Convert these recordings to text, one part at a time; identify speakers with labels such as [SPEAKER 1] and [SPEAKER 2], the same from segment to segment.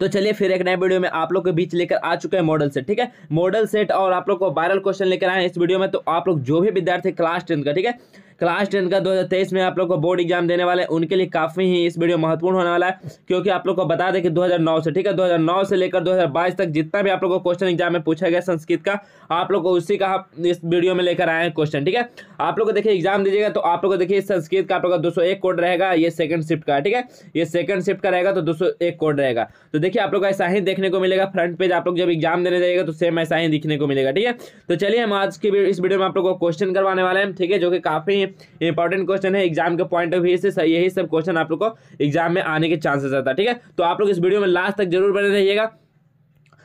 [SPEAKER 1] तो चलिए फिर एक नए वीडियो में आप लोग के बीच लेकर आ चुके हैं मॉडल सेट ठीक है मॉडल सेट और आप लोग को वायरल क्वेश्चन लेकर आए इस वीडियो में तो आप लोग जो भी विद्यार्थी क्लास टेंथ का ठीक है क्लास टेन का 2023 में आप लोग को बोर्ड एग्जाम देने वाले उनके लिए काफ़ी ही इस वीडियो महत्वपूर्ण होने वाला है क्योंकि आप लोग को बता दें कि 2009 से ठीक है 2009 से लेकर 2022 तक जितना भी आप लोग को क्वेश्चन एग्जाम में पूछा गया संस्कृत का आप लोग को उसी का इस वीडियो में लेकर आए हैं क्वेश्चन ठीक है आप लोग को देखिए एग्जाम दीजिएगा तो आप लोग को देखिए संस्कृत का आप लोग का दो कोड रहेगा ये सेकंड शिफ्ट का ठीक है ये सेकंड शिफ्ट का रहेगा तो दो कोड रहेगा तो देखिए आप लोग का ऐसा ही देखने को मिलेगा फ्रंट पेज आप लोग जब एग्जाम देने जाएगा तो सेम ऐसा ही दिखने को मिलेगा ठीक है तो चलिए हम आज की इस वीडियो में आप लोग को क्वेश्चन करवाने वाले हैं ठीक है जो कि काफ़ी ये इंपॉर्टेंट क्वेश्चन है एग्जाम के पॉइंट ऑफ व्यू से यही सब क्वेश्चन आप लोग को एग्जाम में आने के चांसेस रहता है ठीक है तो आप लोग इस वीडियो में लास्ट तक जरूर बने रहिएगा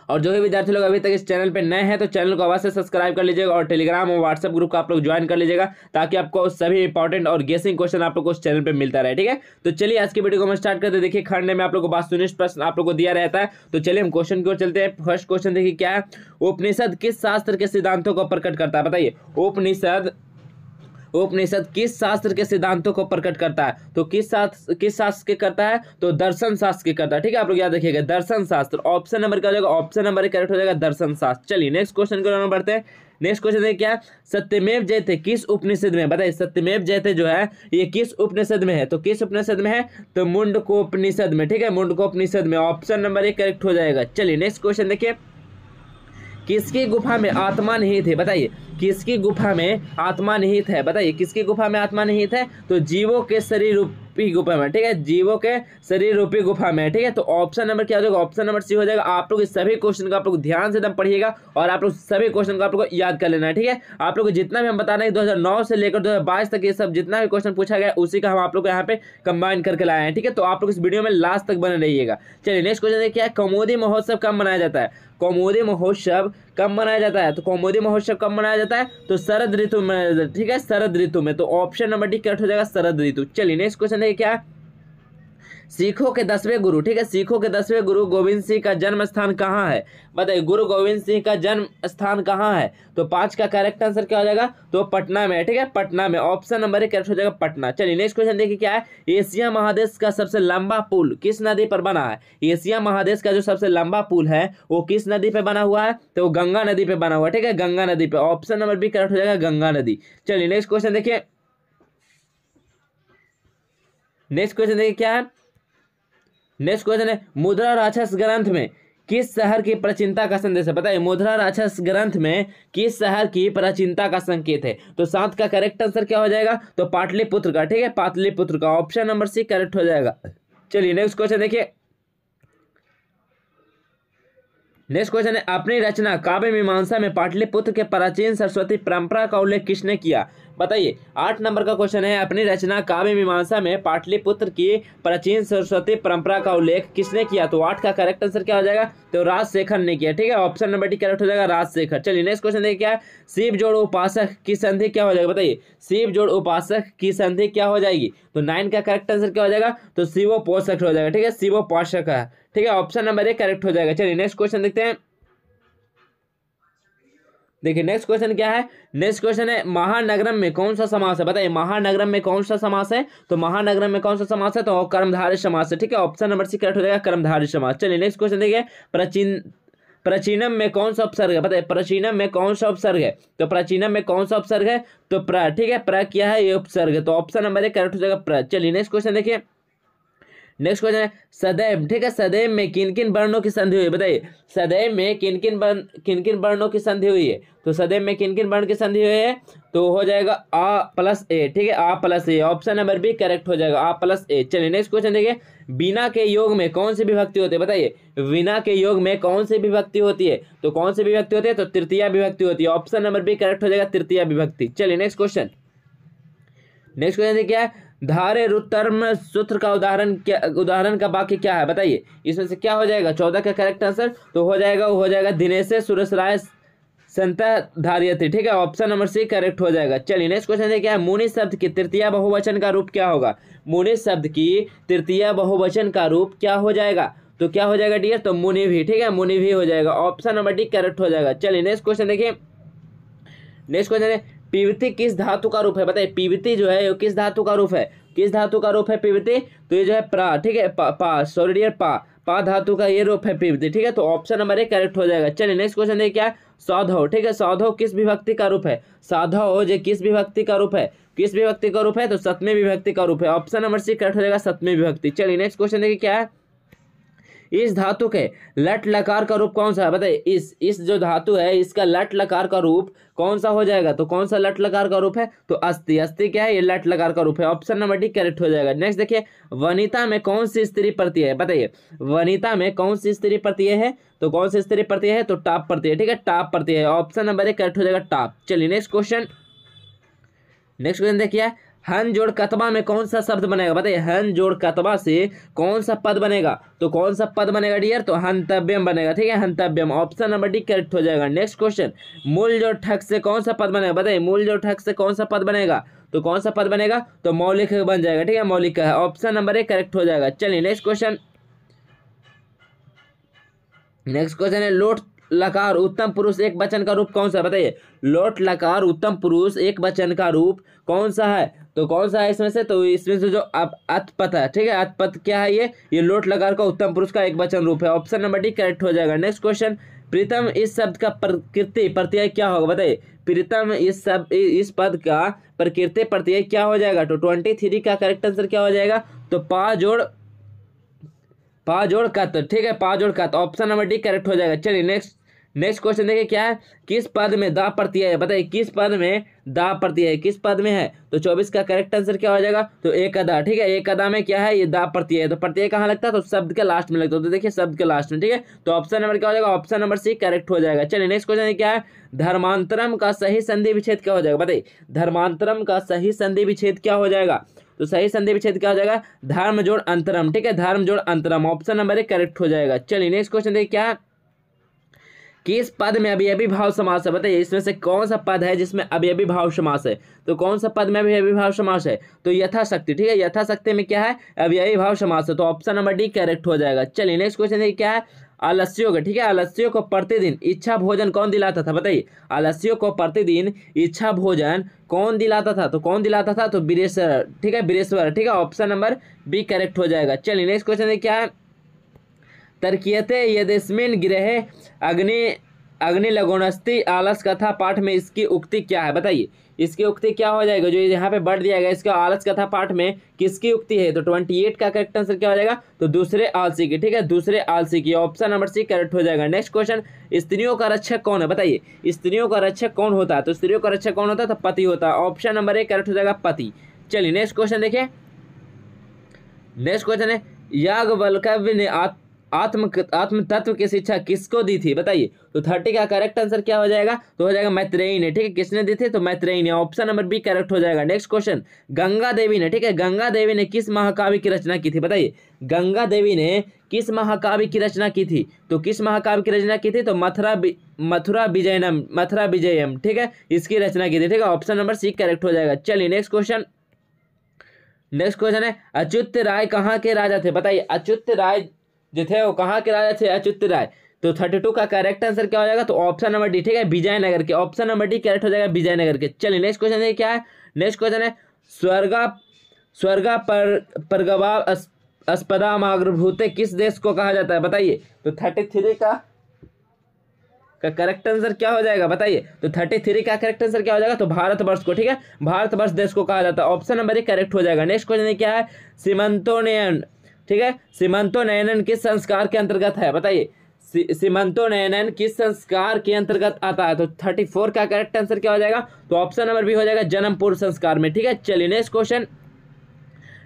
[SPEAKER 1] और जो भी विद्यार्थी लोग अभी तक इस चैनल पे नए हैं तो चैनल को अवश्य सब्सक्राइब कर लीजिएगा और टेलीग्राम और व्हाट्सएप ग्रुप को आप लोग ज्वाइन कर लीजिएगा ताकि आपको सभी इंपॉर्टेंट और गेसिंग क्वेश्चन आप लोग को उस चैनल पे मिलता रहे ठीक है तो चलिए आज की वीडियो को हम स्टार्ट करते देखिए खंड में आप लोग को बात सुनिश्चित प्रश्न आप लोग को दिया रहता है तो चलिए हम क्वेश्चन की ओर चलते हैं फर्स्ट क्वेश्चन देखिए क्या है उपनिषद किस शास्त्र के सिद्धांतों को प्रकट करता है बताइए उपनिषद उपनिषद किस शास्त्र के सिद्धांतों को प्रकट करता है तो किस शास्त्र किस शास्त्र के करता है तो दर्शन शास्त्र के करता है ठीक है आप लोग याद रखिएगा दर्शन शास्त्र ऑप्शन नंबर क्या हो जाएगा ऑप्शन नंबर करेक्ट हो जाएगा दर्शन शास्त्र चलिए नेक्स्ट क्वेश्चन की ओर बढ़ते हैं नेक्स्ट क्वेश्चन है क्या सत्यमेव जयते किस उपनिषद में बताइए सत्यमेव जयते जो है ये किस उपनिषद में है तो किस उपनिषद में है तो मुंड को उपनिषद में ठीक है मुंड को उपनिषद में ऑप्शन नंबर एक करेक्ट हो जाएगा चलिए नेक्स्ट क्वेश्चन देखिए किसकी गुफा में आत्मा नहीं थे बताइए किसकी गुफा में आत्मा निहित है बताइए किसकी गुफा में आत्मा निहित है तो जीवों के शरीर रूपी गुफा में ठीक है जीवों के शरीर रूपी गुफा में ठीक है तो ऑप्शन नंबर क्या हो जाएगा ऑप्शन नंबर सी हो जाएगा आप लोग इस सभी क्वेश्चन को आप लोग ध्यान से एकदम पढ़िएगा और आप लोग सभी क्वेश्चन को आप लोग याद कर लेना है ठीक है आप लोग जितना भी हम बताना है दो से लेकर दो तक ये सब जितना भी क्वेश्चन पूछा गया उसी का हम आप लोग यहाँ पे कंबाइन करके लाए हैं ठीक है तो आप लोग इस वीडियो में लास्ट तक बने रहिएगा चलिए नेक्स्ट क्वेश्चन देखिए कमोदी महोत्सव कब मनाया जाता है कमोदी महोत्सव कब मनाया जाता है तो कौमोदी महोत्सव कब मनाया जाता है तो शरद ऋतु में ठीक है शरद ऋतु में तो ऑप्शन नंबर डी करेक्ट हो जाएगा शरद ऋतु चलिए नेक्स्ट क्वेश्चन देखिए क्या है सिखों के दसवें गुरु ठीक है सिखों के दसवें गुरु गोविंद सिंह का जन्म स्थान कहाँ है बताइए गुरु गोविंद सिंह का जन्म स्थान कहाँ है तो पांच का करेक्ट आंसर क्या हो जाएगा तो पटना में है ठीक है पटना में ऑप्शन नंबर एक करेक्ट हो जाएगा पटना चलिए नेक्स्ट क्वेश्चन देखिए क्या है एशिया महादेश का सबसे लंबा पुल किस नदी पर बना है एशिया महादेश का जो सबसे लंबा पुल है वो किस नदी पर बना हुआ है तो गंगा नदी पर बना हुआ है ठीक है गंगा नदी पर ऑप्शन नंबर बी करेक्ट हो जाएगा गंगा नदी चलिए नेक्स्ट क्वेश्चन देखिए नेक्स्ट क्वेश्चन देखिए क्या है नेक्स्ट क्वेश्चन है मुद्रा राक्षस ग्रंथ में किस शहर की प्राचीनता का संदेश है बताइए मुद्रा राक्षस ग्रंथ में किस शहर की प्राचीनता का संकेत है तो सात का करेक्ट आंसर क्या हो जाएगा तो पाटलिपुत्र का ठीक है पाटलिपुत्र का ऑप्शन नंबर सी करेक्ट हो जाएगा चलिए नेक्स्ट क्वेश्चन देखिए नेक्स्ट क्वेश्चन है अपनी रचना काव्य मीमांसा में पाटलिपुत्र के प्राचीन सरस्वती परंपरा का उल्लेख किसने किया बताइए आठ नंबर का क्वेश्चन है अपनी रचना काव्य मीमांसा में पाटलिपुत्र की प्राचीन सरस्वती परंपरा का उल्लेख किसने किया तो आठ का करेक्ट आंसर क्या हो जाएगा तो राजशेखर ने किया ठीक है ऑप्शन नंबर डी करेक्ट हो जाएगा राजशेखर चलिए नेक्स्ट क्वेश्चन देखिए क्या शिव जोड़ उपासक की संधि क्या हो जाएगी बताइए शिव जोड़ उपासक की संधि क्या हो जाएगी तो नाइन का करेक्ट आंसर क्या हो जाएगा तो शिवोपोषक हो जाएगा ठीक है पोषक है ठीक है ऑप्शन नंबर ए करेक्ट हो जाएगा चलिए नेक्स्ट क्वेश्चन देखते हैं देखिए नेक्स्ट क्वेश्चन क्या है नेक्स्ट क्वेश्चन है महानगरम में कौन सा समास है बताइए महानगरम में कौन सा समास है तो महानगरम में कौन सा समास है तो कर्मधारी समास है ठीक है ऑप्शन नंबर सी करेक्ट हो जाएगा कर्मधारी समास चलिए नेक्स्ट क्वेश्चन देखिए प्राचीन प्राचीनम में कौन सा उपसर्ग है बताइए प्राचीनम में कौन सा उपसर्ग है तो प्राचीनम में कौन सा उपसर्ग है तो प्र ठीक है प्र क्या है ये उपसर्ग तो ऑप्शन नंबर ए करेक्ट हो जाएगा प्र चलिए नेक्स्ट क्वेश्चन देखिए नेक्स्ट क्वेश्चन है सदैव ठीक है सदैव में किन किन वर्णों की संधि हुई है बताइए सदैव में किन किन वर्ण किन किन वर्णों की संधि हुई है तो सदैव में किन किन वर्ण की संधि हुई है तो हो जाएगा आ प्लस ए ठीक है आ प्लस ए ऑप्शन नंबर बी करेक्ट हो जाएगा आ प्लस ए चलिए नेक्स्ट क्वेश्चन देखिए बिना के योग में कौन सी विभक्ति होती है बताइए बिना के योग में कौन सी विभक्ति होती है तो कौन सी विभक्ति होती है तो तृतीय विभक्ति होती है ऑप्शन नंबर बी करेक्ट हो जाएगा तृतीय विभक्ति चलिए नेक्स्ट क्वेश्चन नेक्स्ट क्वेश्चन देखिए धारे रुतर्म सूत्र का उदाहरण क्या उदाहरण का वाक्य क्या है बताइए इसमें से क्या हो जाएगा चौदह का करेक्ट आंसर तो हो जाएगा वो हो जाएगा दिनेश सुरेश राय संता धारियत्री ठीक है ऑप्शन नंबर सी करेक्ट हो जाएगा चलिए नेक्स्ट क्वेश्चन है क्या है मुनि शब्द की तृतीय बहुवचन का रूप क्या होगा मुनि शब्द की तृतीय बहुवचन का रूप क्या हो जाएगा तो क्या हो जाएगा डियर तो मुनि भी ठीक है मुनि भी हो जाएगा ऑप्शन नंबर डी करेक्ट हो जाएगा चलिए नेक्स्ट क्वेश्चन देखिए नेक्स्ट क्वेश्चन है पीवती किस धातु का रूप है बताइए पीवती जो है किस धातु का रूप है किस धातु का रूप है पीवती तो ये जो है प्रा ठीक है पा, पा सॉरी डियर पा पा धातु का ये रूप है पीवती ठीक है तो ऑप्शन नंबर ए करेक्ट हो जाएगा चलिए नेक्स्ट क्वेश्चन देखिए क्या साधव ठीक है साधव किस विभक्ति का रूप है साधव जो किस विभक्ति का रूप है किस विभक्ति का रूप है तो सतमी विभक्ति का रूप है ऑप्शन नंबर सी करेक्ट हो जाएगा सतमी विभक्ति चलिए नेक्स्ट क्वेश्चन देखिए क्या है इस धातु के लट लकार का रूप कौन सा है बताइए इस इस जो धातु है इसका लट लकार का रूप कौन सा हो जाएगा तो कौन सा लट लकार का रूप है तो अस्थि अस्थि क्या है ये लट लकार का रूप है ऑप्शन नंबर डी करेक्ट हो जाएगा नेक्स्ट देखिए वनिता में कौन सी स्त्री प्रत्यय है बताइए वनिता में कौन सी स्त्री प्रत्यय है तो कौन सी स्त्री प्रत्यय है तो टाप प्रत्यय ठीक है टाप प्रत्यय ऑप्शन नंबर ए करेक्ट हो जाएगा टाप चलिए नेक्स्ट क्वेश्चन नेक्स्ट क्वेश्चन देखिए हन जोड़ कतबा में कौन सा शब्द बनेगा बताइए हन जोड़ कतबा से कौन सा पद बनेगा तो कौन सा पद बनेगा डियर तो हंतव्यम बनेगा ठीक है हंतव्यम ऑप्शन नंबर डी करेक्ट हो जाएगा नेक्स्ट क्वेश्चन मूल जोड़ ठग से कौन सा पद बनेगा बताइए मूल जोड़ ठग से कौन सा पद बनेगा तो कौन सा पद बनेगा तो मौलिक बन जाएगा ठीक है मौलिक का है ऑप्शन नंबर ए करेक्ट हो जाएगा चलिए नेक्स्ट क्वेश्चन नेक्स्ट क्वेश्चन है लोट लकार उत्तम पुरुष एक बचन का रूप कौन सा बताइए लोट लकार उत्तम पुरुष एक बचन का रूप कौन सा है तो कौन सा है इसमें से तो इसमें से जो अब अतपथ है ठीक है अतपथ क्या है ये ये लोट लकार का उत्तम पुरुष का एक वचन रूप है ऑप्शन नंबर डी करेक्ट हो जाएगा नेक्स्ट क्वेश्चन प्रीतम इस शब्द का प्रकृति प्रत्यय क्या होगा बताइए प्रीतम इस शब्द इस पद का प्रकृति प्रत्यय क्या हो जाएगा तो ट्वेंटी थ्री का करेक्ट आंसर क्या हो जाएगा तो पा जोड़ पा जोड़ कत ठीक है पा जोड़ कत ऑप्शन नंबर डी करेक्ट हो जाएगा चलिए नेक्स्ट नेक्स्ट क्वेश्चन देखिए क्या है किस पद में दा प्रत्यय है बताइए किस पद में दा प्रत्यय है किस पद में है तो चौबीस का करेक्ट आंसर क्या हो जाएगा तो एक अदा ठीक है एक अदा में क्या है ये दा प्रत्यय है तो प्रत्यय कहाँ लगता है तो शब्द के लास्ट में लगता है तो देखिए शब्द के लास्ट में ठीक है तो ऑप्शन नंबर क्या हो जाएगा ऑप्शन नंबर सी करेक्ट हो जाएगा चलिए नेक्स्ट क्वेश्चन क्या है धर्मांतरम का सही संधि विच्छेद क्या हो जाएगा बताइए धर्मांतरम का सही संधि विच्छेद क्या हो जाएगा तो सही संधि विच्छेद क्या हो जाएगा धर्म जोड़ अंतरम ठीक है धर्म जोड़ अंतरम ऑप्शन नंबर एक करेक्ट हो जाएगा चलिए नेक्स्ट क्वेश्चन देखिए क्या है किस पद में अभी अभी भाव समास है बताइए इसमें से कौन सा पद है जिसमें अभी अभी भाव समास है तो कौन सा पद में अभी अभी भाव समास है तो यथाशक्ति ठीक है यथाशक्ति में क्या है अभी अभी भाव समास है तो ऑप्शन नंबर डी करेक्ट हो जाएगा चलिए नेक्स्ट क्वेश्चन क्या है आलस्यों का ठीक है आलस्यों को प्रतिदिन इच्छा भोजन कौन दिलाता था बताइए आलस्यों को प्रतिदिन इच्छा भोजन कौन दिलाता था तो कौन दिलाता था तो बीरेश्वर ठीक है बीरेश्वर ठीक है ऑप्शन नंबर बी करेक्ट हो जाएगा चलिए नेक्स्ट क्वेश्चन क्या है तरकियत यदस्मिन गृह अग्नि अग्नि लगोनस्ती आलस कथा पाठ में इसकी उक्ति क्या है बताइए इसकी उक्ति क्या हो जाएगा जो यहाँ पे बढ़ दिया गया इसका आलस कथा पाठ में किसकी उक्ति है तो ट्वेंटी एट का करेक्ट आंसर क्या हो जाएगा तो दूसरे आलसी की ठीक है दूसरे आलसी की ऑप्शन नंबर सी करेक्ट हो जाएगा नेक्स्ट क्वेश्चन स्त्रियों का रक्षक कौन है बताइए स्त्रियों का रक्षक कौन होता है तो स्त्रियों का रक्षक कौन होता है तो पति होता है ऑप्शन नंबर ए करेक्ट हो जाएगा पति चलिए नेक्स्ट क्वेश्चन देखिए नेक्स्ट क्वेश्चन है याग वल्लभ ने आत्म आत्म तत्व की शिक्षा किसको दी थी बताइए तो थर्टी का करेक्ट आंसर क्या हो जाएगा तो हो जाएगा मैत्रेयी ने ठीक है किसने दी थी तो मैत्रेयी ने ऑप्शन नंबर बी करेक्ट हो जाएगा नेक्स्ट क्वेश्चन गंगा देवी ने ठीक है गंगा देवी ने किस महाकाव्य की रचना की थी बताइए गंगा देवी ने किस महाकाव्य की रचना की थी तो किस महाकाव्य की रचना की थी तो मथुरा मथुरा विजयनम मथुरा विजयम ठीक है इसकी रचना की थी ठीक है ऑप्शन नंबर सी करेक्ट हो जाएगा चलिए नेक्स्ट क्वेश्चन नेक्स्ट क्वेश्चन है अच्युत राय कहाँ के राजा थे बताइए अच्युत राय जो थे वो कहाँ के राजा थे अच्युत राय तो थर्टी टू का करेक्ट आंसर क्या हो जाएगा तो ऑप्शन नंबर डी ठीक है विजयनगर के ऑप्शन नंबर डी करेक्ट हो जाएगा विजयनगर के चलिए नेक्स्ट क्वेश्चन है क्या है नेक्स्ट क्वेश्चन है स्वर्गा स्वर्गा पर परगवा अस्पदा माग्रभूते किस देश को कहा जाता है बताइए तो थर्टी थ्री का का करेक्ट आंसर क्या हो जाएगा बताइए तो थर्टी थ्री का करेक्ट आंसर क्या हो जाएगा तो भारतवर्ष को ठीक है भारतवर्ष देश को कहा जाता है ऑप्शन नंबर एक करेक्ट हो जाएगा नेक्स्ट क्वेश्चन क्या है सीमंतोनियन ठीक है सीमंतो नयनन किस संस्कार के अंतर्गत है बताइए सीमंतो नयनन किस संस्कार के अंतर्गत आता है तो थर्टी फोर का करेक्ट आंसर क्या हो जाएगा तो ऑप्शन नंबर बी हो जाएगा जन्म पूर्व संस्कार में ठीक है चलिए नेक्स्ट क्वेश्चन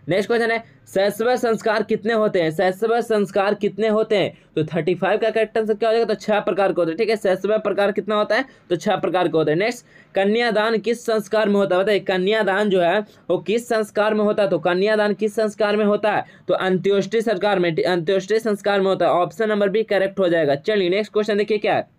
[SPEAKER 1] नेक्स्ट क्वेश्चन है शैशव संस्कार कितने होते हैं शैशव संस्कार कितने होते हैं तो थर्टी फाइव का करेक्ट आंसर क्या हो जाएगा तो छह प्रकार के होते हैं ठीक है शैशव प्रकार कितना होता है तो छह प्रकार के होते हैं नेक्स्ट कन्यादान किस संस्कार में होता है बताइए कन्यादान जो है वो किस संस्कार में होता है तो कन्यादान किस संस्कार में होता है तो अंत्योष्टि सरकार में अंत्योष्टि संस्कार में होता है ऑप्शन नंबर बी करेक्ट हो जाएगा चलिए नेक्स्ट क्वेश्चन देखिए क्या है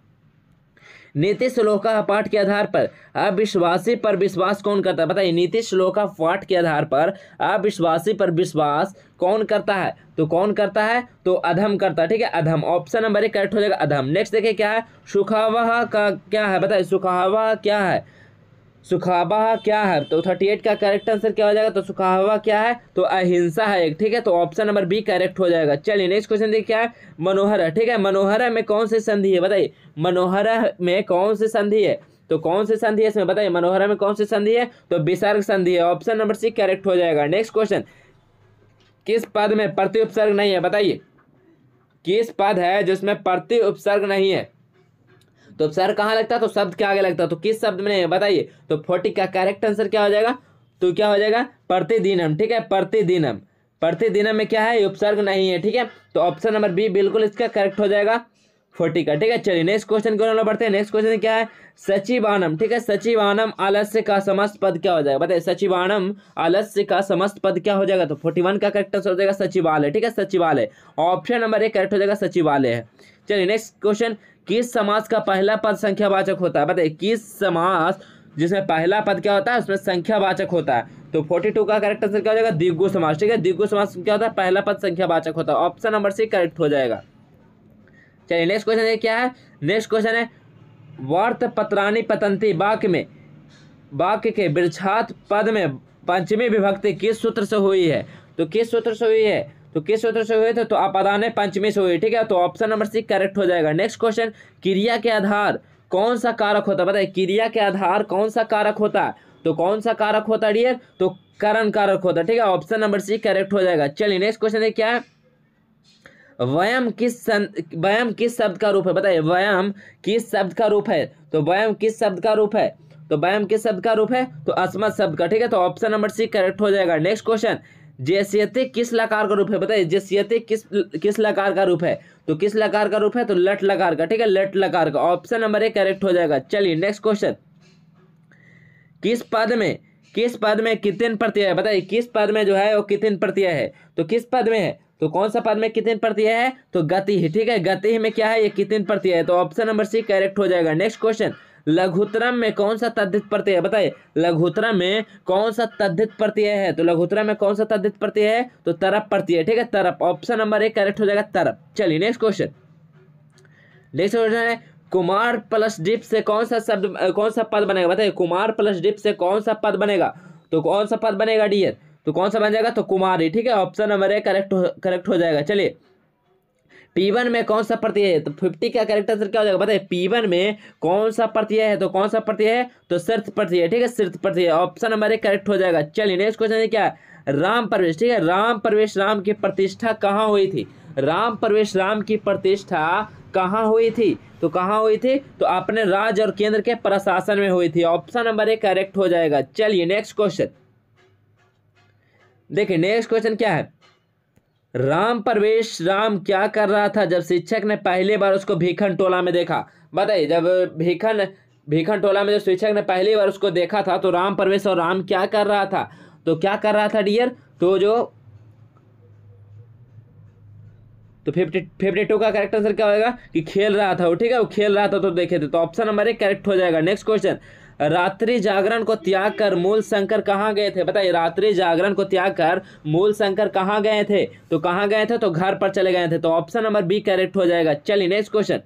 [SPEAKER 1] नीति श्लोका पाठ के आधार पर अविश्वासी पर विश्वास कौन करता है बताइए नीति श्लोका पाठ के आधार पर अविश्वासी पर विश्वास कौन करता है तो कौन करता है तो अधम करता है ठीक है अधम ऑप्शन नंबर एक करेक्ट हो जाएगा अधम नेक्स्ट देखिए क्या है सुखावा का क्या है बताइए सुखावा क्या है सुखावा क्या है तो थर्टी एट का करेक्ट आंसर क्या हो जाएगा तो सुखावा क्या है तो अहिंसा है एक ठीक है तो ऑप्शन नंबर बी करेक्ट हो जाएगा चलिए नेक्स्ट क्वेश्चन देखिए क्या है मनोहरा ठीक है मनोहरा में कौन सी संधि है बताइए मनोहरा में कौन सी संधि है तो कौन सी संधि है इसमें बताइए मनोहरा में कौन सी संधि है तो विसर्ग संधि है ऑप्शन नंबर सी करेक्ट हो जाएगा नेक्स्ट क्वेश्चन किस पद में प्रति उपसर्ग नहीं है बताइए किस पद है जिसमें प्रति उपसर्ग नहीं है तो सर कहाँ लगता है तो शब्द क्या आगे लगता है तो किस शब्द में बताइए तो फोर्टी का करेक्ट आंसर क्या हो जाएगा तो क्या हो जाएगा प्रतिदिनम ठीक है प्रतिदिनम प्रतिदिनम में क्या है उपसर्ग नहीं है ठीक है तो ऑप्शन नंबर बी बिल्कुल इसका करेक्ट हो जाएगा फोर्टी का ठीक है चलिए नेक्स्ट क्वेश्चन को बढ़ते हैं नेक्स्ट क्वेश्चन क्या है सचिवानम ठीक है सचिवानम आलस्य का समस्त पद क्या हो जाएगा बताइए सचिवानम आलस्य का समस्त पद क्या हो जाएगा तो फोर्टी वन का करेक्ट आंसर हो जाएगा सचिवालय ठीक है सचिवालय ऑप्शन नंबर ए करेक्ट हो जाएगा सचिवालय है चलिए नेक्स्ट क्वेश्चन किस समास का पहला पद संख्यावाचक होता है बताइए किस समास जिसमें पहला पद क्या होता है उसमें संख्यावाचक होता है तो फोर्टी टू का करेक्ट आंसर क्या हो जाएगा दिग्गु समास ठीक है दिग्गु समास क्या होता है पहला पद संख्यावाचक होता है ऑप्शन नंबर सी करेक्ट हो जाएगा चलिए नेक्स्ट क्वेश्चन क्या है नेक्स्ट क्वेश्चन है वर्त पत्रानी पतंती वाक्य में वाक्य के वृक्षात पद में पंचमी विभक्ति किस सूत्र से हुई है तो किस सूत्र से हुई है तो किस सूत्र से हुए थे तो अपादान है पंचमी से हुए ठीक है तो ऑप्शन नंबर सी करेक्ट हो जाएगा नेक्स्ट क्वेश्चन क्रिया के आधार कौन सा कारक होता है बताए क्रिया के आधार कौन सा कारक होता है तो कौन सा कारक होता है डियर तो करण कारक होता है ठीक है ऑप्शन नंबर सी करेक्ट हो जाएगा चलिए नेक्स्ट क्वेश्चन है क्या है वयम किस सन वयम किस शब्द का रूप है बताइए वयम किस शब्द का रूप है तो वयम किस शब्द का रूप है तो वयम किस शब्द का रूप है तो अस्मत शब्द का ठीक है तो ऑप्शन नंबर सी करेक्ट हो जाएगा नेक्स्ट क्वेश्चन जैसियत किस लकार का रूप है बताइए जैसियत किस किस लकार का रूप है तो किस लकार का रूप है तो लट लकार का ठीक है लट लकार का ऑप्शन नंबर ए करेक्ट हो जाएगा चलिए नेक्स्ट क्वेश्चन किस पद में किस पद में कितन प्रत्यय है बताइए किस पद में जो है वो कितन प्रत्यय है तो किस पद में है तो कौन सा पद में कितन प्रत्यय है तो गति ही ठीक है गति ही में क्या है ये कितन प्रत्यय है तो ऑप्शन नंबर सी करेक्ट हो जाएगा नेक्स्ट क्वेश्चन लघुतरम में कौन सा तद्धित प्रत्यय बताइए लघुतरम में कौन सा तद्धित प्रत्यय है तो लघुतरम में कौन सा तद्धित प्रत्यय है तो तरप प्रत्यय ठीक है तरप ऑप्शन नंबर एक करेक्ट हो जाएगा तरप चलिए नेक्स्ट क्वेश्चन नेक्स्ट क्वेश्चन है कुमार प्लस डिप से कौन सा शब्द कौन सा पद बनेगा बताइए कुमार प्लस डिप से कौन सा पद बनेगा तो कौन सा पद बनेगा डियर तो कौन सा बन जाएगा तो कुमारी ठीक है option number A correct correct हो जाएगा चलिए पी वन में कौन सा प्रत्यय है तो फिफ्टी का करेक्ट आंसर क्या हो जाएगा बताए पी वन में कौन सा प्रत्यय है तो कौन सा प्रत्यय है तो सिर्थ प्रत्यय ठीक है सिर्थ प्रत्यय ऑप्शन एक करेक्ट हो जाएगा चलिए नेक्स्ट क्वेश्चन है क्या राम प्रवेश ठीक है राम प्रवेश राम की प्रतिष्ठा कहाँ हुई थी राम प्रवेश राम की प्रतिष्ठा कहाँ हुई थी तो कहाँ हुई थी तो अपने राज्य और केंद्र के प्रशासन में हुई थी ऑप्शन नंबर एक करेक्ट हो जाएगा चलिए नेक्स्ट क्वेश्चन देखिए नेक्स्ट क्वेश्चन क्या है राम परवेश राम क्या कर रहा था जब शिक्षक ने पहली बार उसको भीखन टोला में देखा बताइए जब भीखन भीखन टोला में जब शिक्षक ने पहली बार उसको देखा था तो राम परवेश और राम क्या कर रहा था तो क्या कर रहा था डियर तो जो तो फिफ्टी फिफ्टी टू का करेक्ट आंसर क्या होगा कि खेल रहा था वो ठीक है वो खेल रहा था तो देखे थे तो ऑप्शन नंबर एक करेक्ट हो जाएगा नेक्स्ट क्वेश्चन रात्रि जागरण को त्याग कर मूल शंकर कहाँ गए थे बताइए रात्रि जागरण को त्याग कर मूल शंकर कहाँ गए थे तो कहाँ गए थे तो घर पर चले गए थे तो ऑप्शन नंबर बी करेक्ट हो जाएगा चलिए नेक्स्ट क्वेश्चन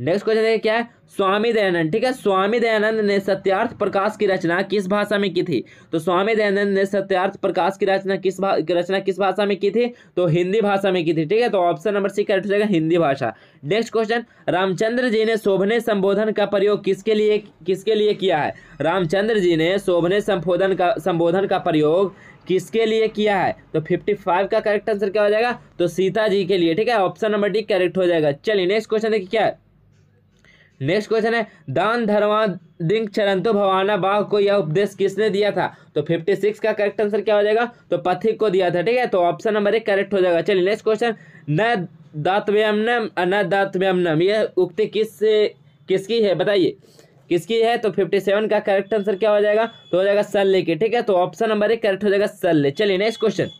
[SPEAKER 1] नेक्स्ट क्वेश्चन है क्या है स्वामी दयानंद ठीक है स्वामी दयानंद ने सत्यार्थ प्रकाश की रचना किस भाषा में की थी तो स्वामी दयानंद ने सत्यार्थ प्रकाश की रचना किस रचना किस भाषा में की थी तो हिंदी भाषा में की थी ठीक है तो ऑप्शन नंबर सी करेक्ट हो जाएगा हिंदी भाषा नेक्स्ट क्वेश्चन रामचंद्र जी ने शोभने संबोधन का प्रयोग किसके लिए किसके लिए किया है रामचंद्र जी ने शोभने संबोधन का संबोधन का प्रयोग किसके लिए किया है तो 55 का करेक्ट आंसर क्या हो जाएगा तो सीता जी के लिए ठीक है ऑप्शन नंबर डी करेक्ट हो जाएगा चलिए नेक्स्ट क्वेश्चन देखिए क्या है नेक्स्ट क्वेश्चन है दान धर्मा दिंग चरंतो भवाना बाघ को यह उपदेश किसने दिया था तो 56 का करेक्ट आंसर क्या हो जाएगा तो पथिक को दिया था ठीक है तो ऑप्शन नंबर एक करेक्ट हो जाएगा चलिए नेक्स्ट क्वेश्चन न दातव्यमनम न दातव्यमनम यह उक्ति किस किसकी है बताइए किसकी है तो 57 का करेक्ट आंसर क्या हो जाएगा तो हो जाएगा सल्ले की ठीक है तो ऑप्शन नंबर एक करेक्ट हो जाएगा सल्ले चलिए नेक्स्ट क्वेश्चन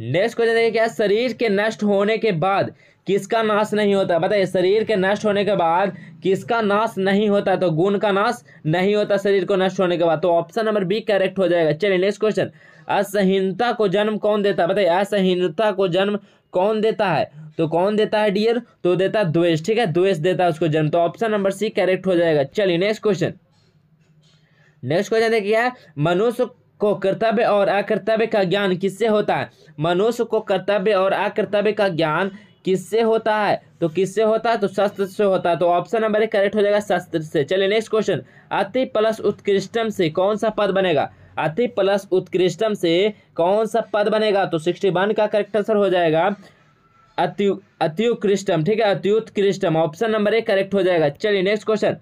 [SPEAKER 1] नेक्स्ट क्वेश्चन देखिए क्या शरीर के नष्ट होने के बाद किसका नाश नहीं होता बताइए शरीर के नष्ट होने के बाद किसका नाश नहीं होता तो गुण का नाश नहीं होता शरीर को नष्ट होने के बाद तो ऑप्शन नंबर बी करेक्ट हो जाएगा चलिए नेक्स्ट क्वेश्चन असहीनता को जन्म कौन देता है बताइए असहीनता को जन्म कौन देता है तो कौन देता है डियर तो देता है द्वेष ठीक है द्वेष देता है उसको जन्म तो ऑप्शन नंबर सी करेक्ट हो जाएगा चलिए नेक्स्ट क्वेश्चन नेक्स्ट क्वेश्चन देखिए मनुष्य को कर्तव्य और अकर्तव्य का ज्ञान किससे होता है मनुष्य को कर्तव्य और अकर्तव्य का ज्ञान किससे होता है तो किससे होता है तो शस्त्र से होता है तो ऑप्शन नंबर एक करेक्ट हो जाएगा शस्त्र से चलिए नेक्स्ट क्वेश्चन अति प्लस उत्कृष्टम से कौन सा पद बनेगा अति प्लस उत्कृष्टम से कौन सा पद बनेगा तो सिक्सटी वन का करेक्ट आंसर हो जाएगा अति अत्युकृष्टम ठीक है अत्युत्कृष्टम ऑप्शन नंबर एक करेक्ट हो जाएगा चलिए नेक्स्ट क्वेश्चन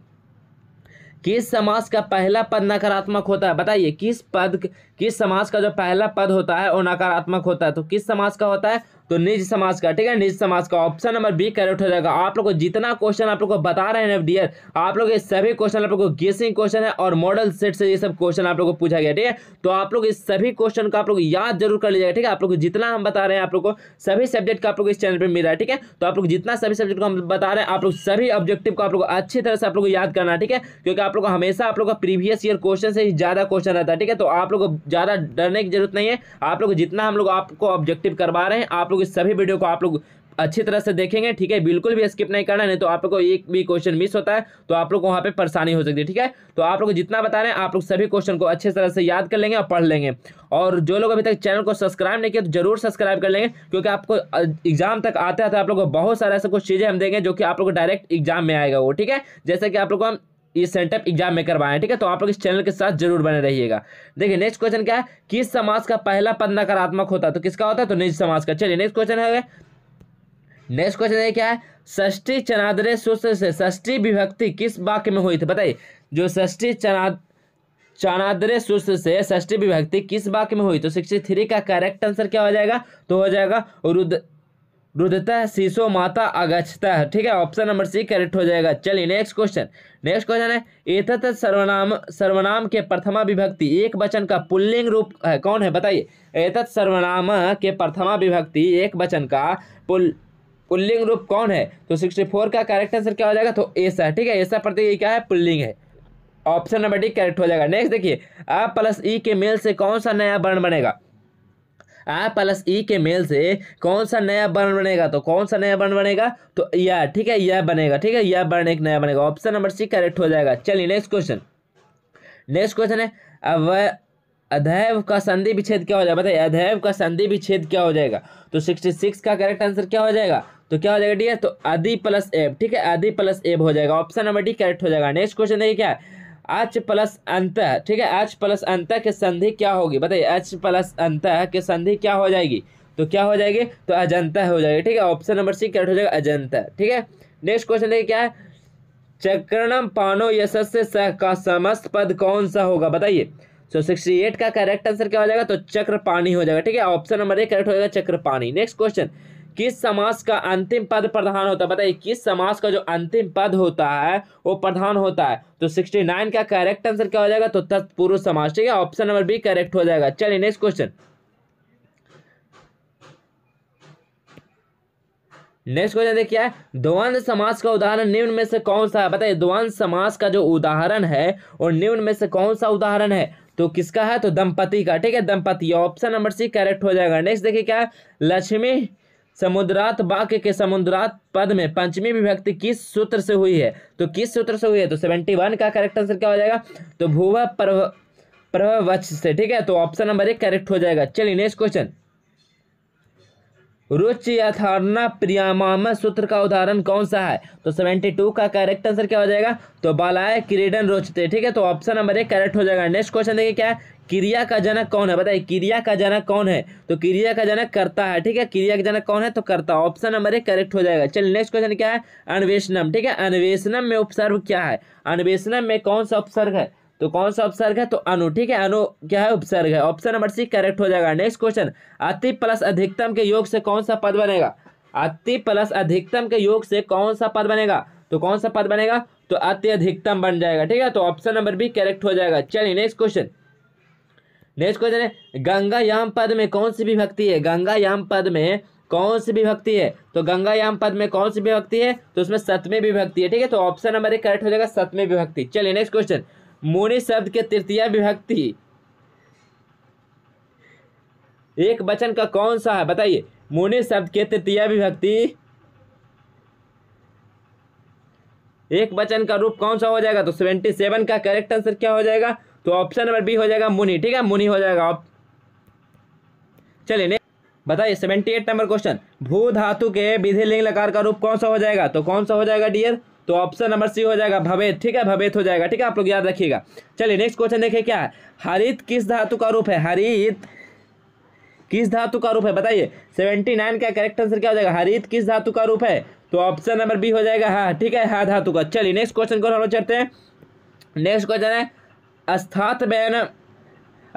[SPEAKER 1] किस समाज का पहला पद नकारात्मक होता है बताइए किस पद किस समाज का जो पहला पद होता है वो नकारात्मक होता है तो किस समाज का होता है तो निज समाज का ठीक है निज समाज का ऑप्शन नंबर बी करेक्ट हो जाएगा आप लोग को जितना क्वेश्चन आप लोग को बता रहे हैं डियर आप लोग सभी क्वेश्चन आप लोग को गेसिंग क्वेश्चन है और मॉडल सेट से ये सब क्वेश्चन आप लोग को पूछा गया ठीक है तो आप लोग इस सभी क्वेश्चन को आप लोग याद जरूर कर लीजिएगा ठीक है आप लोग जितना हम बता रहे हैं आप लोग को सभी सब्जेक्ट का आप लोग इस चैनल पर मिल रहा है ठीक है तो आप लोग जितना सभी सब्जेक्ट को हम बता रहे हैं आप लोग सभी ऑब्जेक्टिव को आप लोग अच्छी तरह से आप लोग याद करना ठीक है क्योंकि आप लोग हमेशा आप लोग का प्रीवियस ईयर क्वेश्चन से ही ज़्यादा क्वेश्चन रहता है ठीक है तो आप लोग ज़्यादा डरने की जरूरत नहीं है आप लोग जितना हम लोग आपको ऑब्जेक्टिव करवा रहे हैं आप लोग इस सभी वीडियो को आप लोग अच्छी तरह से देखेंगे ठीक है बिल्कुल भी स्किप नहीं करना नहीं तो आप लोग को एक भी क्वेश्चन मिस होता है तो आप लोग को वहाँ पे परेशानी हो सकती है ठीक है तो आप लोग जितना बता रहे हैं आप लोग सभी क्वेश्चन को अच्छे तरह से याद कर लेंगे और पढ़ लेंगे और जो लोग अभी तक चैनल को सब्सक्राइब नहीं किया तो जरूर सब्सक्राइब कर लेंगे क्योंकि आपको एग्जाम तक आते आते आप लोग को बहुत सारे ऐसे कुछ चीज़ें हम देंगे जो कि आप लोग को डायरेक्ट एग्जाम में आएगा वो ठीक है जैसे कि आप लोग को हम ये सेंटअप एग्जाम में करवाएं ठीक है तो आप लोग इस चैनल के साथ जरूर बने रहिएगा देखिए नेक्स्ट क्वेश्चन क्या है किस समाज का पहला पद नकारात्मक होता है तो किसका होता है तो निज समाज का चलिए नेक्स्ट क्वेश्चन है नेक्स्ट क्वेश्चन है क्या है षष्ठी चनादरे सूत्र से षष्ठी विभक्ति किस वाक्य में हुई थी बताइए जो षष्ठी चना चनादरे सूत्र से षष्ठी विभक्ति किस वाक्य में हुई तो सिक्सटी थ्री का करेक्ट आंसर क्या हो जाएगा तो हो जाएगा रुद्र रुदतः शीशो माता अगछत ठीक है ऑप्शन नंबर सी करेक्ट हो जाएगा चलिए नेक्स्ट क्वेश्चन नेक्स्ट क्वेश्चन है एतत सर्वनाम सर्वनाम के प्रथमा विभक्ति एक वचन का पुल्लिंग रूप है कौन है बताइए एतत सर्वनाम के प्रथमा विभक्ति एक वचन का पुल पुल्लिंग रूप कौन है तो सिक्सटी फोर का करेक्ट आंसर क्या हो जाएगा तो ऐसा ठीक है ऐसा प्रत्येक क्या है पुल्लिंग है ऑप्शन नंबर डी करेक्ट हो जाएगा नेक्स्ट देखिए अ प्लस ई के मेल से कौन सा नया वर्ण बनेगा आर प्लस ई के मेल से कौन सा नया वर्ण बनेगा तो कौन सा नया वर्ण बनेगा तो यह ठीक है यह बनेगा ठीक है यह वर्ण एक नया बनेगा ऑप्शन नंबर सी करेक्ट हो जाएगा चलिए नेक्स्ट क्वेश्चन नेक्स्ट क्वेश्चन है अब अधैव का संधि विच्छेद क्या हो जाएगा बताइए अधैव का संधि विच्छेद क्या हो जाएगा तो सिक्सटी सिक्स का करेक्ट आंसर क्या हो जाएगा तो क्या हो जाएगा डी तो आदि प्लस एब ठीक है आदि प्लस एब हो जाएगा ऑप्शन नंबर डी करेक्ट हो जाएगा नेक्स्ट क्वेश्चन देखिए क्या है एच प्लस अंत ठीक है एच प्लस अंत के संधि क्या होगी बताइए एच प्लस अंत के संधि क्या हो जाएगी तो क्या हो जाएगी तो अजंता हो जाएगी ठीक है ऑप्शन नंबर सी करेक्ट हो जाएगा अजंता ठीक है नेक्स्ट क्वेश्चन देखिए क्या है चक्रणम पानो यशस्य स का समस्त पद कौन सा होगा बताइए सो सिक्सटी एट का करेक्ट आंसर क्या हो जाएगा तो चक्र पानी हो जाएगा ठीक है ऑप्शन नंबर ए करेक्ट हो जाएगा चक्र पानी नेक्स्ट क्वेश्चन किस समास का अंतिम पद प्रधान होता है बताइए किस समास का जो अंतिम पद होता है वो प्रधान होता है तो 69 का करेक्ट आंसर क्या हो जाएगा तो तत्पुरुष समास ठीक है ऑप्शन नंबर बी करेक्ट हो जाएगा चलिए नेक्स्ट क्वेश्चन नेक्स्ट क्वेश्चन देखिए द्वंद समास का उदाहरण निम्न में से कौन सा है बताइए द्वंद समास का जो उदाहरण है और निम्न में से कौन सा उदाहरण है तो किसका है तो दंपति का ठीक है दंपति ऑप्शन नंबर सी करेक्ट हो जाएगा नेक्स्ट देखिए क्या लक्ष्मी समुद्रात वाक्य के समुद्रात पद में पंचमी विभक्ति किस सूत्र से हुई है तो किस सूत्र से हुई है तो सेवेंटी वन का करेक्ट आंसर क्या हो जाएगा तो भूवा प्रवच से ठीक है तो ऑप्शन नंबर एक करेक्ट हो जाएगा चलिए नेक्स्ट क्वेश्चन रुच यथार्ना प्रियामाम सूत्र का उदाहरण कौन सा है तो सेवेंटी टू का करेक्ट आंसर क्या हो जाएगा तो बालाय क्रीडन रोचते ठीक है तो ऑप्शन नंबर एक करेक्ट हो जाएगा नेक्स्ट क्वेश्चन देखिए क्या है क्रिया का जनक कौन है बताइए क्रिया का जनक कौन है तो क्रिया का जनक करता है ठीक है क्रिया का जनक कौन है तो करता ऑप्शन नंबर एक करेक्ट हो जाएगा चलिए नेक्स्ट क्वेश्चन क्या है अन्वेषणम ठीक है अन्वेषणम में उपसर्ग क्या है अन्वेषणम में कौन सा उपसर्ग है तो कौन सा उपसर्ग है तो अनु ठीक है अनु क्या है उपसर्ग है ऑप्शन नंबर सी करेक्ट हो जाएगा नेक्स्ट क्वेश्चन अति प्लस अधिकतम के योग से कौन सा पद बनेगा अति प्लस अधिकतम के योग से कौन सा पद बनेगा तो कौन सा पद बनेगा तो अति अधिकतम बन जाएगा ठीक है तो ऑप्शन नंबर बी करेक्ट हो जाएगा चलिए नेक्स्ट क्वेश्चन नेक्स्ट क्वेश्चन है गंगा याम पद में कौन सी विभक्ति है गंगा याम पद में कौन सी विभक्ति है तो गंगा याम पद में कौन सी विभक्ति है तो उसमें सतमें विभक्ति है ठीक है तो ऑप्शन नंबर एक करेक्ट हो जाएगा सतमें विभक्ति चलिए नेक्स्ट क्वेश्चन मुनि शब्द के तृतीय विभक्ति एक वचन का कौन सा है बताइए मुनि शब्द के तृतीय विभक्ति एक वचन का रूप कौन सा हो जाएगा तो सेवेंटी सेवन का करेक्ट आंसर क्या हो जाएगा तो ऑप्शन नंबर बी हो जाएगा मुनि ठीक है मुनि हो जाएगा आप चलिए बताइए सेवेंटी एट नंबर क्वेश्चन भू धातु के विधि लिंग लकार का रूप कौन सा हो जाएगा तो कौन सा हो जाएगा डियर तो ऑप्शन नंबर सी हो जाएगा भवेत ठीक है भवेत हो जाएगा ठीक है आप लोग याद रखिएगा चलिए नेक्स्ट क्वेश्चन देखिए क्या है हरित किस धातु का रूप है हरित किस धातु का रूप है बताइए सेवेंटी नाइन का करेक्ट आंसर क्या हो जाएगा हरित किस धातु का रूप है तो ऑप्शन नंबर बी हो जाएगा हाँ ठीक है हा धातु का चलिए नेक्स्ट क्वेश्चन को हम लोग चलते हैं नेक्स्ट क्वेश्चन है अस्थात बैन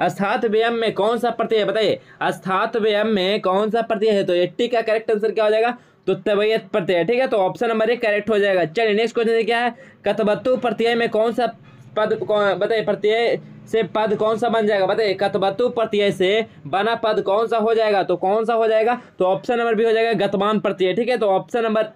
[SPEAKER 1] अस्थात व्यम में कौन सा प्रत्यय बताइए अस्थात व्यम में कौन सा प्रत्यय है तो एट्टी का करेक्ट आंसर क्या हो जाएगा तो तबियत प्रत्यय ठीक है तो ऑप्शन नंबर एक करेक्ट हो जाएगा चलिए नेक्स्ट क्वेश्चन क्या है कथबत्तु प्रत्यय में कौन सा पद बताइए प्रत्यय से पद कौन सा बन जाएगा बताइए कथबत्तु प्रत्यय से बना पद कौन सा हो जाएगा तो कौन सा हो जाएगा तो ऑप्शन नंबर बी हो जाएगा गतमान प्रत्यय ठीक है तो ऑप्शन नंबर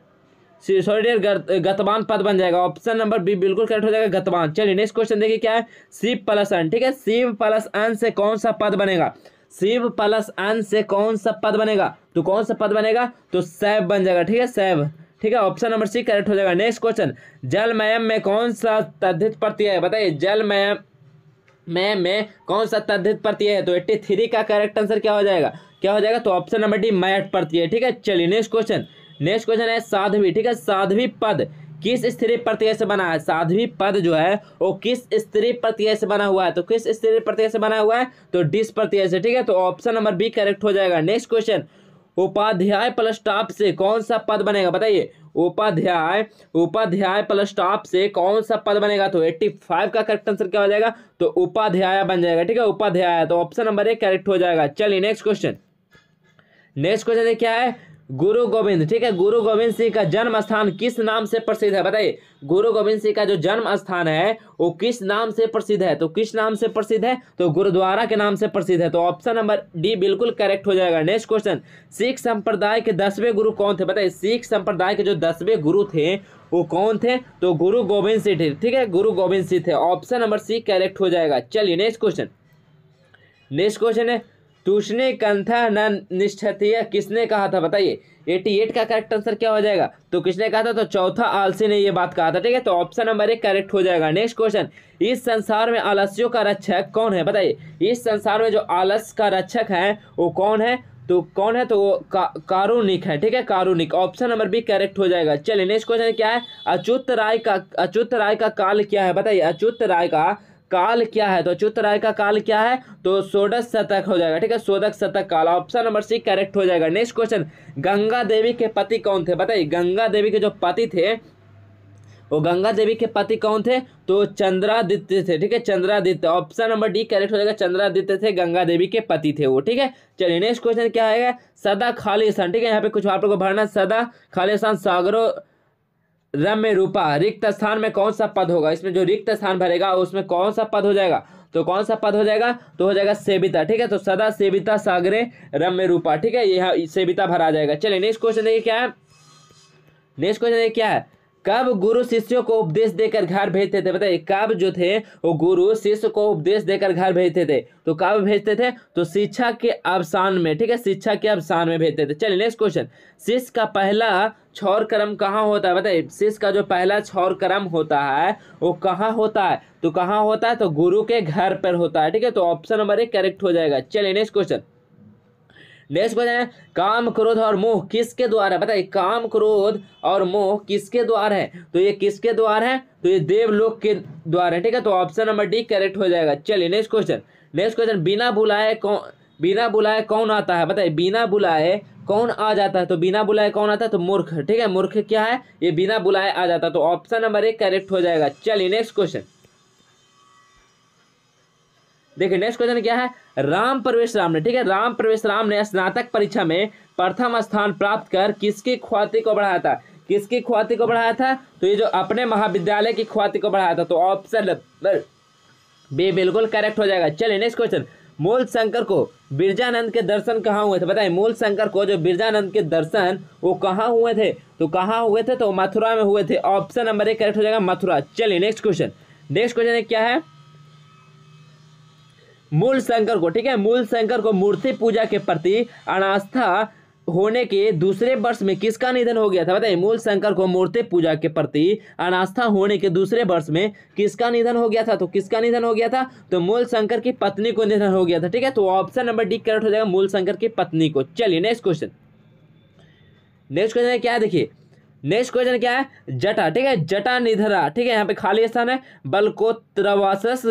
[SPEAKER 1] सोडियर गतवान पद बन जाएगा ऑप्शन नंबर बी बिल्कुल करेक्ट हो जाएगा गतवान चलिए नेक्स्ट क्वेश्चन देखिए क्या है सीव प्लस अन ठीक है सीव प्लस अन से कौन सा पद बनेगा सीव प्लस अन से कौन सा पद बनेगा तो कौन सा पद बनेगा तो सैब बन जाएगा ठीक है सैब ठीक है ऑप्शन नंबर सी करेक्ट हो जाएगा नेक्स्ट क्वेश्चन जलमयम में कौन सा तद्धित प्रत्यय है बताइए जलमयम में में कौन सा तद्धित प्रत्यय है तो एट्टी थ्री का करेक्ट आंसर क्या हो जाएगा क्या हो जाएगा तो ऑप्शन नंबर डी मैट प्रत्यय ठीक है चलिए नेक्स्ट क्वेश्चन नेक्स्ट क्वेश्चन है साध्वी ठीक है साध्वी पद किस स्त्री प्रत्यय से बना है साध्वी पद जो है वो किस स्त्री प्रत्यय से बना हुआ है तो किस स्त्री प्रत्यय से बना हुआ है तो डिस प्रत्यय से ठीक है तो ऑप्शन नंबर बी करेक्ट हो जाएगा नेक्स्ट क्वेश्चन उपाध्याय प्लस स्टाफ से कौन सा पद बनेगा बताइए उपाध्याय उपाध्याय प्लस टाप से कौन सा पद बनेगा तो 85 का करेक्ट आंसर क्या हो जाएगा तो उपाध्याय बन जाएगा ठीक है उपाध्याय तो ऑप्शन नंबर ए करेक्ट हो जाएगा चलिए नेक्स्ट क्वेश्चन नेक्स्ट क्वेश्चन क्या है गुरु गोविंद ठीक है गुरु गोविंद सिंह का जन्म स्थान किस नाम से प्रसिद्ध है बताइए गुरु गोविंद सिंह का जो जन्म स्थान है वो किस नाम से प्रसिद्ध है तो किस नाम से प्रसिद्ध है तो गुरुद्वारा के नाम से प्रसिद्ध है तो ऑप्शन नंबर डी बिल्कुल करेक्ट हो जाएगा नेक्स्ट क्वेश्चन सिख संप्रदाय के दसवें गुरु कौन थे बताइए सिख संप्रदाय के जो दसवें गुरु थे वो कौन थे तो गुरु गोविंद सिंह थे ठीक है गुरु गोविंद सिंह थे ऑप्शन नंबर सी करेक्ट हो जाएगा चलिए नेक्स्ट क्वेश्चन नेक्स्ट क्वेश्चन है तूषणी कंथा न निष्ठतीय किसने कहा था बताइए 88 का करेक्ट आंसर क्या हो जाएगा तो किसने कहा था तो चौथा आलसी ने ये बात कहा था ठीक है तो ऑप्शन नंबर एक करेक्ट हो जाएगा नेक्स्ट क्वेश्चन इस संसार में आलस्यों का रक्षक कौन है बताइए इस संसार में जो आलस का रक्षक है वो कौन है तो कौन है तो वो का, कारुनिक है ठीक है कारुनिक ऑप्शन नंबर बी करेक्ट हो जाएगा चलिए नेक्स्ट क्वेश्चन क्या है अच्युत राय का अच्युत राय का काल क्या है बताइए अच्युत राय का काल क्या है तो अच्युत राय का काल क्या है तो सोडक शतक हो जाएगा ठीक है सोडक शतक काल ऑप्शन नंबर सी करेक्ट हो जाएगा नेक्स्ट क्वेश्चन गंगा देवी के पति कौन थे बताइए गंगा देवी के जो पति थे वो गंगा देवी के पति कौन थे तो चंद्रादित्य थे ठीक है Chandraditya option number D correct हो जाएगा चंद्रादित्य थे गंगा देवी के पति थे वो ठीक है चलिए नेक्स्ट क्वेश्चन क्या आएगा सदा खाली स्थान ठीक है यहाँ पे कुछ आप लोग को भरना सदा खाली स्थान सागरों रम्य रूपा रिक्त स्थान में कौन सा पद होगा इसमें जो रिक्त स्थान भरेगा उसमें कौन सा पद हो जाएगा तो कौन सा पद हो जाएगा तो हो जाएगा सेविता ठीक है तो सदा सेविता सागरे रम्य रूपा ठीक है यह सेविता भरा जाएगा चलिए नेक्स्ट क्वेश्चन देखिए क्या है नेक्स्ट क्वेश्चन देखिए क्या है कब गुरु शिष्यों को उपदेश देकर घर भेजते थे बताइए कब जो थे वो गुरु शिष्य को उपदेश देकर घर भेजते थे तो कब भेजते थे तो शिक्षा के अवसान में ठीक है शिक्षा के अवसान में भेजते थे चलिए नेक्स्ट क्वेश्चन शिष्य का पहला छौर क्रम कहाँ होता है बताइए शिष्य का जो पहला छौर क्रम होता है वो कहाँ होता है तो कहाँ होता है तो गुरु के घर पर होता है ठीक है तो ऑप्शन नंबर एक करेक्ट हो जाएगा चलिए नेक्स्ट क्वेश्चन नेक्स्ट क्वेश्चन है काम क्रोध और मोह किसके द्वारा बताइए काम क्रोध और मोह किसके द्वारा है तो ये किसके द्वारा है तो ये देवलोक के द्वारा है ठीक है तो ऑप्शन नंबर डी करेक्ट हो जाएगा चलिए नेक्स्ट क्वेश्चन नेक्स्ट क्वेश्चन बिना बुलाए कौन बिना बुलाए कौन आता है बताइए बिना बुलाए कौन आ जाता है तो बिना बुलाए कौन आता है तो मूर्ख ठीक है मूर्ख क्या है ये बिना बुलाए आ जाता है तो ऑप्शन नंबर एक करेक्ट हो जाएगा चलिए नेक्स्ट क्वेश्चन देखिए नेक्स्ट क्वेश्चन क्या है राम प्रवेश राम ने ठीक है राम प्रवेश राम ने स्नातक परीक्षा में प्रथम स्थान प्राप्त कर किसकी ख्वाति को बढ़ाया था किसकी ख्वाति को बढ़ाया था तो ये जो अपने महाविद्यालय की ख्वाति को बढ़ाया था तो ऑप्शन बी बिल्कुल करेक्ट हो जाएगा चलिए नेक्स्ट क्वेश्चन मूल शंकर को बिरजानंद के दर्शन कहाँ हुए थे बताए मूल शंकर को जो बिरजानंद के दर्शन वो कहाँ हुए थे तो कहाँ हुए थे तो मथुरा में हुए थे ऑप्शन नंबर एक करेक्ट हो जाएगा मथुरा चलिए नेक्स्ट क्वेश्चन नेक्स्ट क्वेश्चन क्या है मूल शंकर को ठीक है मूल शंकर को मूर्ति पूजा के प्रति अनास्था होने के दूसरे वर्ष में किसका निधन हो गया था बताइए मूल शंकर को मूर्ति पूजा के प्रति अनास्था होने के दूसरे वर्ष में किसका निधन हो गया था तो किसका निधन हो गया था तो मूल शंकर की पत्नी को निधन हो गया था ठीक है तो ऑप्शन नंबर डी करेक्ट हो जाएगा मूल शंकर की पत्नी को चलिए नेक्स्ट क्वेश्चन नेक्स्ट क्वेश्चन क्या देखिए नेक्स्ट क्वेश्चन क्या है जटा ठीक है जटा निधरा ठीक है यहाँ पे खाली स्थान है बलकोत्रवास इस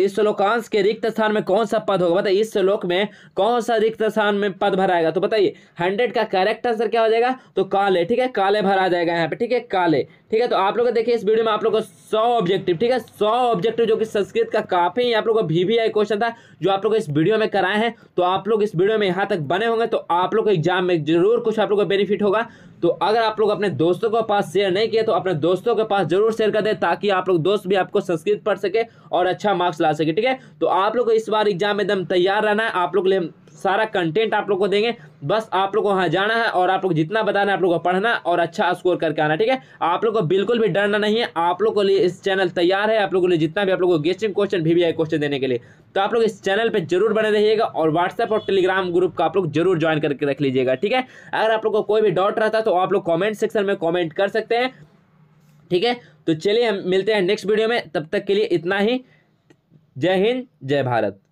[SPEAKER 1] इस श्लोकांश के रिक्त स्थान में कौन सा पद होगा बताइए इस श्लोक में कौन सा रिक्त स्थान में पद भराएगा तो बताइए हंड्रेड का करेक्ट आंसर क्या हो जाएगा तो काले ठीक है काले भरा जाएगा यहाँ पे ठीक है काले ठीक है तो आप लोग देखिए इस वीडियो में आप लोग को सौ ऑब्जेक्टिव ठीक है सौ ऑब्जेक्टिव जो कि संस्कृत का काफी आप लोग वीवीआई क्वेश्चन था जो आप लोग इस वीडियो में कराए हैं तो आप लोग इस वीडियो में यहाँ तक बने होंगे तो आप लोग को एग्जाम में जरूर कुछ आप लोग को बेनिफिट होगा तो अगर आप लोग अपने दोस्तों के पास शेयर नहीं किए तो अपने दोस्तों के पास जरूर शेयर कर दें ताकि आप लोग दोस्त भी आपको संस्कृत पढ़ सके और अच्छा मार्क्स ला सके ठीक है तो आप लोग को इस बार एग्जाम एकदम तैयार रहना है आप लोग सारा कंटेंट आप लोग को देंगे बस आप लोग को वहाँ जाना है और आप लोग जितना बताना है आप लोग को पढ़ना और अच्छा स्कोर करके आना ठीक है आप लोग को बिल्कुल भी डरना नहीं है आप लोग को लिए इस चैनल तैयार है आप लोगों के लिए जितना भी आप लोग को गेस्टिंग क्वेश्चन भी, भी क्वेश्चन देने के लिए तो आप लोग इस चैनल पर जरूर बने रहिएगा और व्हाट्सएप और टेलीग्राम ग्रुप का आप लोग जरूर ज्वाइन करके रख लीजिएगा ठीक है अगर आप लोग को कोई भी डाउट रहता तो आप लोग कॉमेंट सेक्शन में कॉमेंट कर सकते हैं ठीक है तो चलिए हम मिलते हैं नेक्स्ट वीडियो में तब तक के लिए इतना ही जय हिंद जय भारत